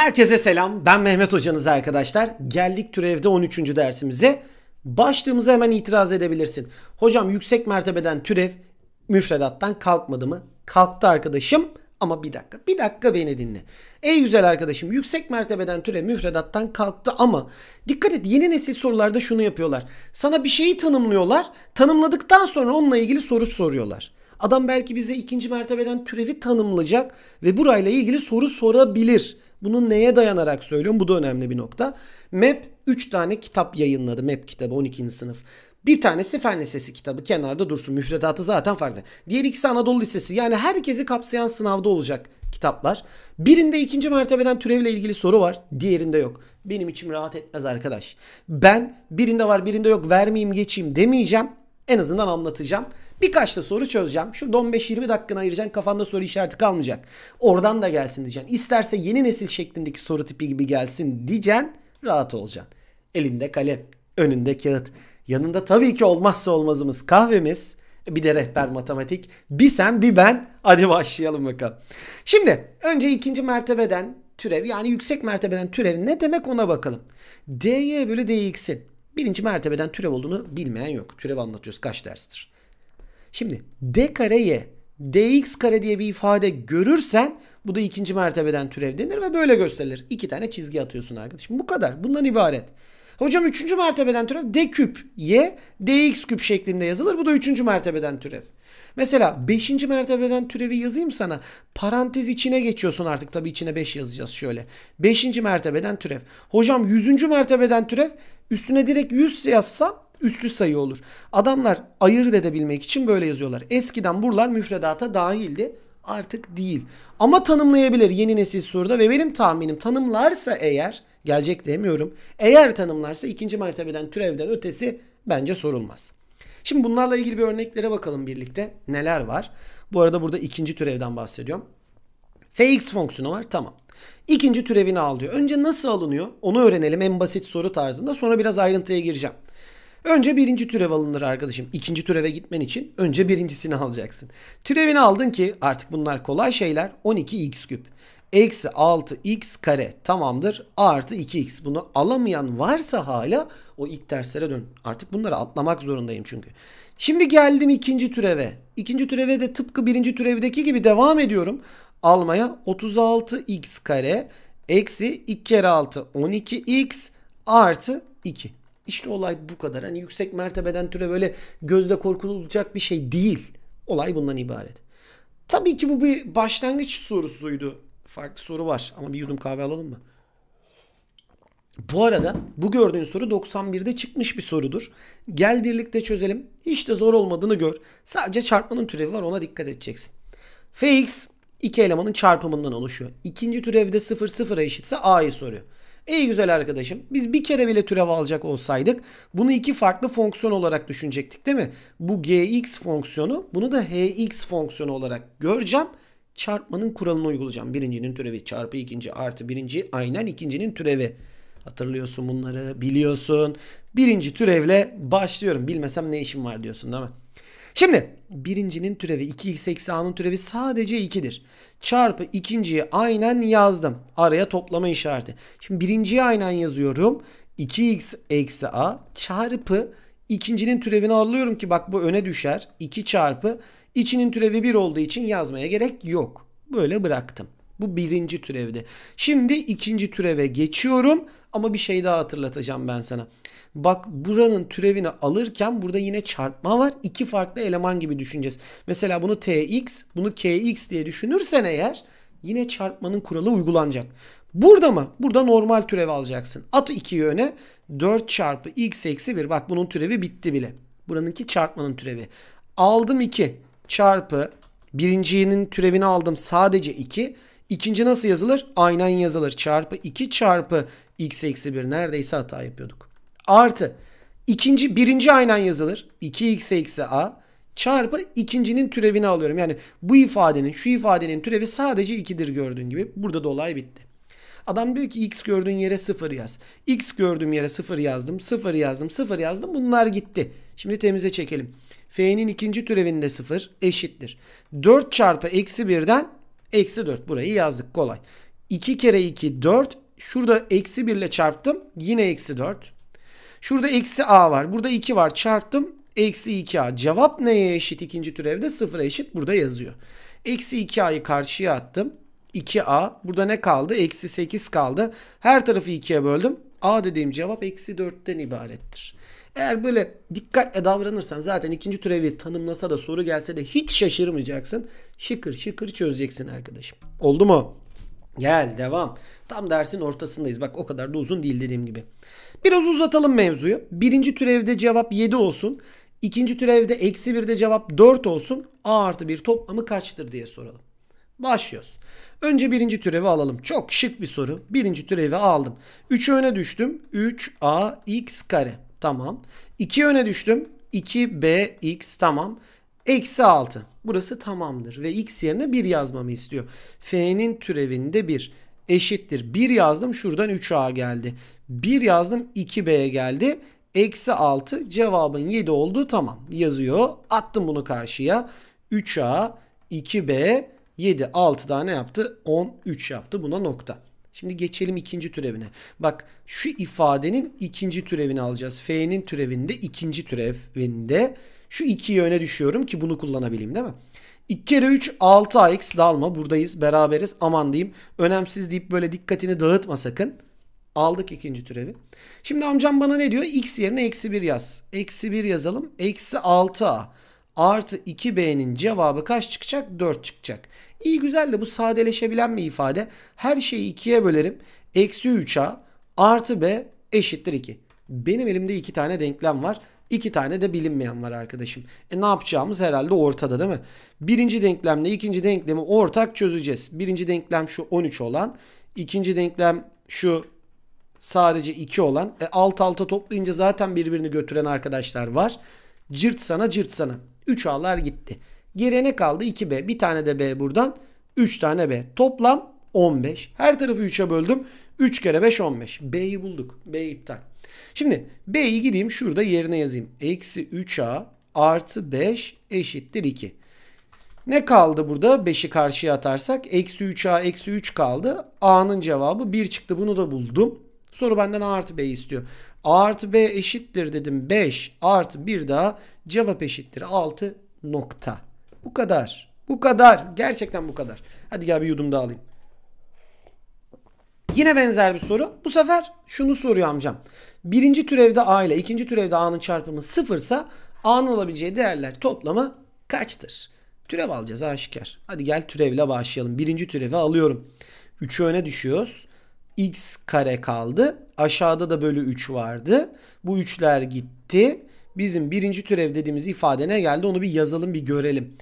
Herkese selam. Ben Mehmet hocanız arkadaşlar. Geldik türevde 13. dersimize. Başlığımıza hemen itiraz edebilirsin. Hocam yüksek mertebeden türev müfredattan kalkmadı mı? Kalktı arkadaşım. Ama bir dakika, bir dakika beni dinle. Ey güzel arkadaşım, yüksek mertebeden türe müfredattan kalktı ama dikkat et yeni nesil sorularda şunu yapıyorlar. Sana bir şeyi tanımlıyorlar, tanımladıktan sonra onunla ilgili soru soruyorlar. Adam belki bize ikinci mertebeden türevi tanımlayacak ve burayla ilgili soru sorabilir. Bunu neye dayanarak söylüyorum? Bu da önemli bir nokta. MEP 3 tane kitap yayınladı. MEP kitabı 12. sınıf. Bir tanesi Fen Lisesi kitabı kenarda dursun. Müfredatı zaten farklı. Diğer ikisi Anadolu Lisesi. Yani herkesi kapsayan sınavda olacak kitaplar. Birinde ikinci mertebeden türevle ilgili soru var. Diğerinde yok. Benim içim rahat etmez arkadaş. Ben birinde var birinde yok vermeyeyim geçeyim demeyeceğim. En azından anlatacağım. Birkaç da soru çözeceğim. Şu 15-20 dakikanı ayıracaksın kafanda soru işareti kalmayacak. Oradan da gelsin diyeceksin. İsterse yeni nesil şeklindeki soru tipi gibi gelsin diyeceksin. Rahat olacaksın. Elinde kalem, önünde kağıt. Yanında tabii ki olmazsa olmazımız kahvemiz. E, bir de rehber matematik. Bir sen bir ben. Hadi başlayalım bakalım. Şimdi önce ikinci mertebeden türev yani yüksek mertebeden türev ne demek ona bakalım. dy bölü dx'in Birinci mertebeden türev olduğunu bilmeyen yok. Türev anlatıyoruz kaç derstir. Şimdi d kareye dx kare diye bir ifade görürsen bu da ikinci mertebeden türev denir ve böyle gösterilir. İki tane çizgi atıyorsun arkadaşım. Bu kadar. Bundan ibaret. Hocam üçüncü mertebeden türev d küp y dx küp şeklinde yazılır. Bu da üçüncü mertebeden türev. Mesela beşinci mertebeden türevi yazayım sana. Parantez içine geçiyorsun artık. Tabii içine beş yazacağız şöyle. Beşinci mertebeden türev. Hocam yüzüncü mertebeden türev üstüne direkt yüz yazsam üstlü sayı olur. Adamlar ayırt edebilmek için böyle yazıyorlar. Eskiden buralar müfredata dahildi. Artık değil. Ama tanımlayabilir yeni nesil soruda ve benim tahminim tanımlarsa eğer gelecek demiyorum. Eğer tanımlarsa ikinci mertebeden türevden ötesi bence sorulmaz. Şimdi bunlarla ilgili bir örneklere bakalım birlikte. Neler var? Bu arada burada ikinci türevden bahsediyorum. Fx fonksiyonu var. Tamam. İkinci türevini al diyor. Önce nasıl alınıyor? Onu öğrenelim en basit soru tarzında. Sonra biraz ayrıntıya gireceğim. Önce birinci türev alınır arkadaşım. İkinci türeve gitmen için önce birincisini alacaksın. Türevini aldın ki artık bunlar kolay şeyler. 12x küp. Eksi 6x kare tamamdır. Artı 2x. Bunu alamayan varsa hala o ilk derslere dön. Artık bunları atlamak zorundayım çünkü. Şimdi geldim ikinci türeve. İkinci türeve de tıpkı birinci türevdeki gibi devam ediyorum. Almaya 36x kare eksi 2 kere 6 12x artı 2. İşte olay bu kadar. Hani yüksek mertebeden türe böyle gözle korkulacak bir şey değil. Olay bundan ibaret. Tabii ki bu bir başlangıç sorusuydu farklı soru var ama bir yudum kahve alalım mı? Bu arada bu gördüğün soru 91'de çıkmış bir sorudur. Gel birlikte çözelim. Hiç de zor olmadığını gör. Sadece çarpmanın türevi var ona dikkat edeceksin. Fx iki elemanın çarpımından oluşuyor. İkinci türevde 0 sıfıra eşitse a'yı soruyor. İyi güzel arkadaşım biz bir kere bile türev alacak olsaydık bunu iki farklı fonksiyon olarak düşünecektik değil mi? Bu gx fonksiyonu bunu da hx fonksiyonu olarak göreceğim çarpmanın kuralını uygulayacağım. Birincinin türevi çarpı ikinci artı birinci aynen ikincinin türevi. Hatırlıyorsun bunları biliyorsun. Birinci türevle başlıyorum. Bilmesem ne işim var diyorsun değil mi? Şimdi birincinin türevi 2x eksi a'nın türevi sadece 2'dir. Çarpı ikinciyi aynen yazdım. Araya toplama işareti. Şimdi birinciyi aynen yazıyorum. 2x eksi a çarpı İkincinin türevini alıyorum ki bak bu öne düşer. 2 çarpı içinin türevi 1 olduğu için yazmaya gerek yok. Böyle bıraktım. Bu birinci türevdi. Şimdi ikinci türeve geçiyorum ama bir şey daha hatırlatacağım ben sana. Bak buranın türevini alırken burada yine çarpma var. İki farklı eleman gibi düşüneceğiz. Mesela bunu tx, bunu kx diye düşünürsen eğer yine çarpmanın kuralı uygulanacak. Burada mı? Burada normal türev alacaksın. At 2'yi öne. 4 çarpı x eksi 1. Bak bunun türevi bitti bile. Buranınki çarpmanın türevi. Aldım 2 çarpı birincinin türevini aldım sadece 2. İkinci nasıl yazılır? Aynen yazılır. Çarpı 2 çarpı x eksi 1. Neredeyse hata yapıyorduk. Artı ikinci birinci aynen yazılır. 2x eksi a çarpı ikincinin türevini alıyorum. Yani bu ifadenin şu ifadenin türevi sadece 2'dir gördüğün gibi. Burada da olay bitti. Adam diyor ki x gördüğün yere 0 yaz. X gördüğüm yere 0 yazdım. 0 yazdım. 0 yazdım. Bunlar gitti. Şimdi temize çekelim. F'nin ikinci türevinde 0 eşittir. 4 çarpı eksi 1'den eksi 4. Burayı yazdık kolay. 2 kere 2 4. Şurada eksi 1 ile çarptım. Yine eksi 4. Şurada eksi a var. Burada 2 var. Çarptım. Eksi 2a. Cevap neye eşit? ikinci türevde 0'a eşit. Burada yazıyor. Eksi 2a'yı karşıya attım. 2a. Burada ne kaldı? Eksi 8 kaldı. Her tarafı 2'ye böldüm. A dediğim cevap eksi 4'ten ibarettir. Eğer böyle dikkatle davranırsan zaten ikinci türevi tanımlasa da soru gelse de hiç şaşırmayacaksın. Şıkır şıkır çözeceksin arkadaşım. Oldu mu? Gel devam. Tam dersin ortasındayız. Bak o kadar da uzun değil dediğim gibi. Biraz uzatalım mevzuyu. Birinci türevde cevap 7 olsun. İkinci türevde eksi 1'de cevap 4 olsun. A artı 1 toplamı kaçtır diye soralım. Başlıyoruz. Önce birinci türevi alalım. Çok şık bir soru. Birinci türevi aldım. 3 öne düştüm. 3ax kare. Tamam. 2 öne düştüm. 2bx tamam. Eksi 6. Burası tamamdır. Ve x yerine 1 yazmamı istiyor. F'nin türevinde 1 eşittir. 1 yazdım. Şuradan 3a geldi. 1 yazdım. 2b'ye geldi. Eksi 6 cevabın 7 olduğu Tamam yazıyor. Attım bunu karşıya. 3a 2b 7, 6 daha ne yaptı? 13 yaptı. Buna nokta. Şimdi geçelim ikinci türevine. Bak şu ifadenin ikinci türevini alacağız. F'nin türevinde ikinci türevinde şu 2'yi öne düşüyorum ki bunu kullanabileyim değil mi? 2 kere 3 6ax dalma buradayız beraberiz aman diyeyim. Önemsiz deyip böyle dikkatini dağıtma sakın. Aldık ikinci türevi. Şimdi amcam bana ne diyor? X yerine eksi 1 yaz. Eksi 1 yazalım. Eksi 6a artı 2b'nin cevabı kaç çıkacak? 4 çıkacak. İyi güzel de bu sadeleşebilen bir ifade. Her şeyi 2'ye bölerim. Eksi 3a artı b eşittir 2. Benim elimde 2 tane denklem var. 2 tane de bilinmeyen var arkadaşım. E ne yapacağımız herhalde ortada değil mi? Birinci denklemle ikinci denklemi ortak çözeceğiz. Birinci denklem şu 13 olan. ikinci denklem şu sadece 2 olan. E alt alta toplayınca zaten birbirini götüren arkadaşlar var. Cırt sana cırt sana. 3 A'lar gitti. gerene kaldı? 2B. Bir tane de B buradan. 3 tane B. Toplam 15. Her tarafı 3'e böldüm. 3 kere 5 15. B'yi bulduk. B iptal. Şimdi B'yi gideyim şurada yerine yazayım. Eksi 3A artı 5 eşittir 2. Ne kaldı burada? 5'i karşıya atarsak. Eksi 3A eksi 3 kaldı. A'nın cevabı 1 çıktı. Bunu da buldum. Soru benden A artı B'yi istiyor. A artı B eşittir dedim 5 artı 1 daha cevap eşittir 6 nokta. Bu kadar. Bu kadar. Gerçekten bu kadar. Hadi gel bir yudum daha alayım. Yine benzer bir soru. Bu sefer şunu soruyor amcam. Birinci türevde A ile ikinci türevde A'nın çarpımı sıfırsa A'nın alabileceği değerler toplamı kaçtır? Türev alacağız aşikar. Hadi gel türevle başlayalım. Birinci türevi alıyorum. 3'ü öne düşüyoruz x kare kaldı. Aşağıda da bölü 3 vardı. Bu üçler gitti. Bizim birinci türev dediğimiz ifade ne geldi onu bir yazalım bir görelim.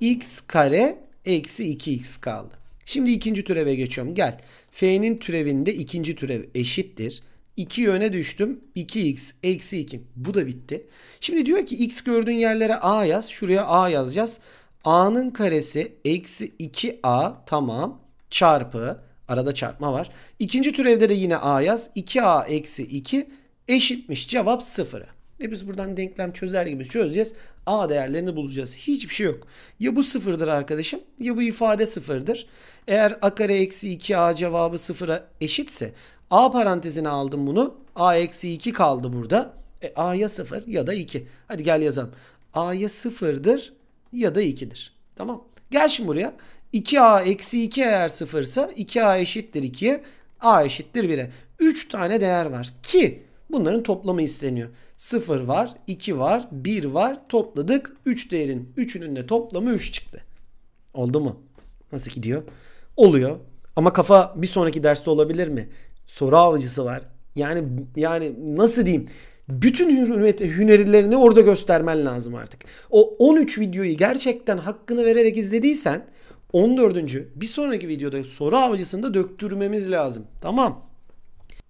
x kare eksi 2x kaldı. Şimdi ikinci türeve geçiyorum. Gel. F'nin türevinde ikinci türev eşittir. 2 yöne düştüm. 2x eksi 2. Bu da bitti. Şimdi diyor ki x gördüğün yerlere a yaz. Şuraya a yazacağız. a'nın karesi eksi 2a tamam çarpı Arada çarpma var. İkinci türevde de yine a yaz. 2a eksi 2 eşitmiş cevap 0'a. E biz buradan denklem çözer gibi çözeceğiz. A değerlerini bulacağız. Hiçbir şey yok. Ya bu sıfırdır arkadaşım ya bu ifade sıfırdır. Eğer a kare eksi 2a cevabı sıfıra eşitse a parantezine aldım bunu. a eksi 2 kaldı burada. E, a ya 0 ya da 2. Hadi gel yazalım. a ya 0'dır ya da 2'dir. Tamam. Gel şimdi buraya. 2a eksi 2 eğer sıfırsa 2a eşittir 2'ye a eşittir 1'e. 3 tane değer var ki bunların toplamı isteniyor. 0 var, 2 var, 1 var. Topladık. 3 değerin 3'ünün de toplamı 3 çıktı. Oldu mu? Nasıl gidiyor? Oluyor. Ama kafa bir sonraki derste olabilir mi? Soru avcısı var. Yani yani nasıl diyeyim? Bütün hünerilerini orada göstermen lazım artık. O 13 videoyu gerçekten hakkını vererek izlediysen 14. bir sonraki videoda soru avcısında döktürmemiz lazım. Tamam.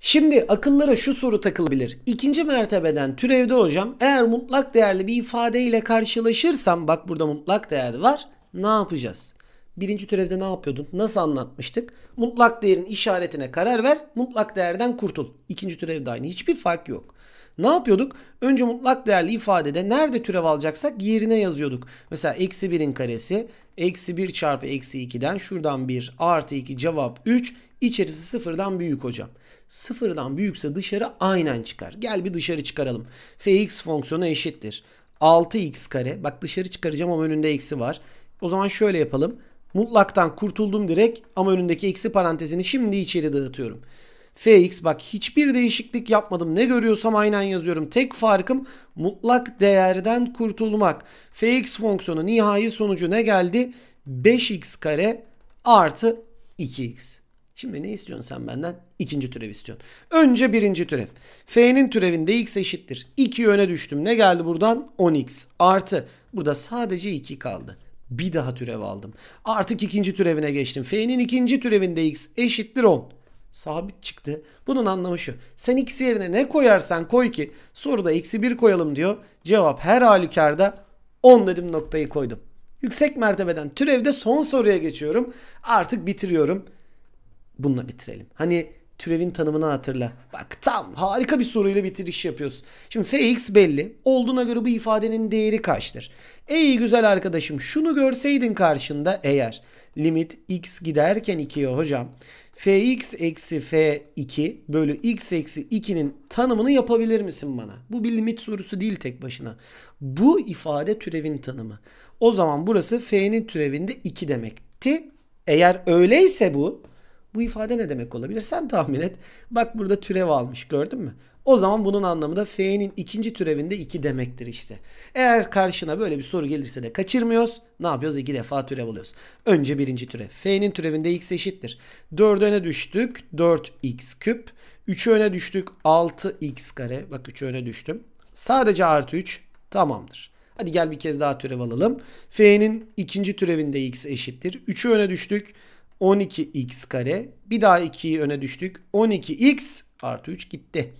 Şimdi akıllara şu soru takılabilir. İkinci mertebeden türevde hocam eğer mutlak değerli bir ifadeyle karşılaşırsam bak burada mutlak değer var ne yapacağız? Birinci türevde ne yapıyordun? Nasıl anlatmıştık? Mutlak değerin işaretine karar ver. Mutlak değerden kurtul. İkinci türevde aynı. Hiçbir fark yok. Ne yapıyorduk? Önce mutlak değerli ifadede nerede türev alacaksak yerine yazıyorduk. Mesela eksi 1'in karesi eksi 1 çarpı eksi 2'den şuradan 1 artı 2 cevap 3 İçerisi sıfırdan büyük hocam. Sıfırdan büyükse dışarı aynen çıkar. Gel bir dışarı çıkaralım. fx fonksiyonu eşittir. 6x kare. Bak dışarı çıkaracağım ama önünde eksi var. O zaman şöyle yapalım. Mutlaktan kurtuldum direkt ama önündeki eksi parantezini şimdi içeri dağıtıyorum fx bak hiçbir değişiklik yapmadım. Ne görüyorsam aynen yazıyorum. Tek farkım mutlak değerden kurtulmak. fx fonksiyonu nihai sonucu ne geldi? 5x kare artı 2x. Şimdi ne istiyorsun sen benden? ikinci türev istiyorsun. Önce birinci türev. F'nin türevinde x eşittir. 2 öne düştüm. Ne geldi buradan? 10x artı. Burada sadece 2 kaldı. Bir daha türev aldım. Artık ikinci türevine geçtim. F'nin ikinci türevinde x eşittir 10 sabit çıktı. Bunun anlamı şu. Sen x yerine ne koyarsan koy ki soruda eksi 1 koyalım diyor. Cevap her halükarda 10 dedim noktayı koydum. Yüksek mertebeden türevde son soruya geçiyorum. Artık bitiriyorum. Bununla bitirelim. Hani türevin tanımını hatırla. Bak tam harika bir soruyla bitiriş yapıyoruz. Şimdi fx belli. Olduğuna göre bu ifadenin değeri kaçtır? Ey güzel arkadaşım şunu görseydin karşında eğer limit x giderken 2'ye hocam fx eksi f2 bölü x eksi 2'nin tanımını yapabilir misin bana? Bu bir limit sorusu değil tek başına. Bu ifade türevin tanımı. O zaman burası f'nin türevinde 2 demekti. Eğer öyleyse bu bu ifade ne demek olabilir? Sen tahmin et. Bak burada türev almış gördün mü? O zaman bunun anlamı da F'nin ikinci türevinde 2 demektir işte. Eğer karşına böyle bir soru gelirse de kaçırmıyoruz. Ne yapıyoruz? İki defa türev alıyoruz. Önce birinci türev. F'nin türevinde x eşittir. 4 öne düştük. 4x küp. 3'ü öne düştük. 6x kare. Bak 3'ü öne düştüm. Sadece artı 3 tamamdır. Hadi gel bir kez daha türev alalım. F'nin ikinci türevinde x eşittir. 3'ü öne düştük. 12x kare. Bir daha 2'yi öne düştük. 12x artı 3 gitti.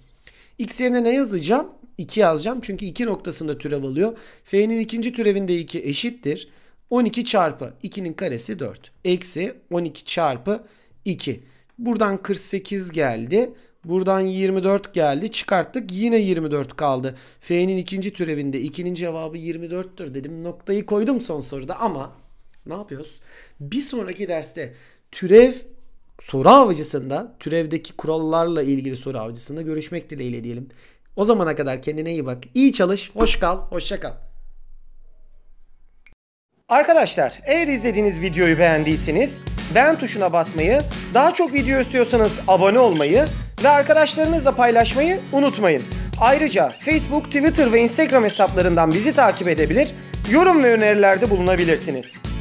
X yerine ne yazacağım? 2 yazacağım. Çünkü 2 noktasında türev alıyor. F'nin ikinci türevinde 2 eşittir. 12 çarpı 2'nin karesi 4. Eksi 12 çarpı 2. Buradan 48 geldi. Buradan 24 geldi. Çıkarttık. Yine 24 kaldı. F'nin ikinci türevinde 2'nin cevabı 24'tür dedim. Noktayı koydum son soruda ama ne yapıyoruz? Bir sonraki derste türev soru avcısında türevdeki kurallarla ilgili soru avcısında görüşmek dileğiyle diyelim. O zamana kadar kendine iyi bak. İyi çalış. Hoş kal. Hoşça kal. Arkadaşlar eğer izlediğiniz videoyu beğendiyseniz beğen tuşuna basmayı, daha çok video istiyorsanız abone olmayı ve arkadaşlarınızla paylaşmayı unutmayın. Ayrıca Facebook, Twitter ve Instagram hesaplarından bizi takip edebilir, yorum ve önerilerde bulunabilirsiniz.